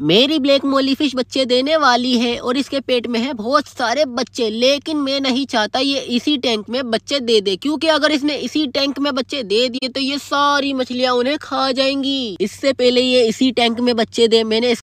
मेरी ब्लैक मोली फिश बच्चे देने वाली है और इसके पेट में है बहुत सारे बच्चे लेकिन मैं नहीं चाहता ये इसी टैंक में बच्चे दे दे क्योंकि अगर इसने इसी टैंक में बच्चे दे दिए तो ये सारी मछलियां उन्हें खा जाएंगी इससे पहले ये इसी टैंक में बच्चे दे मैंने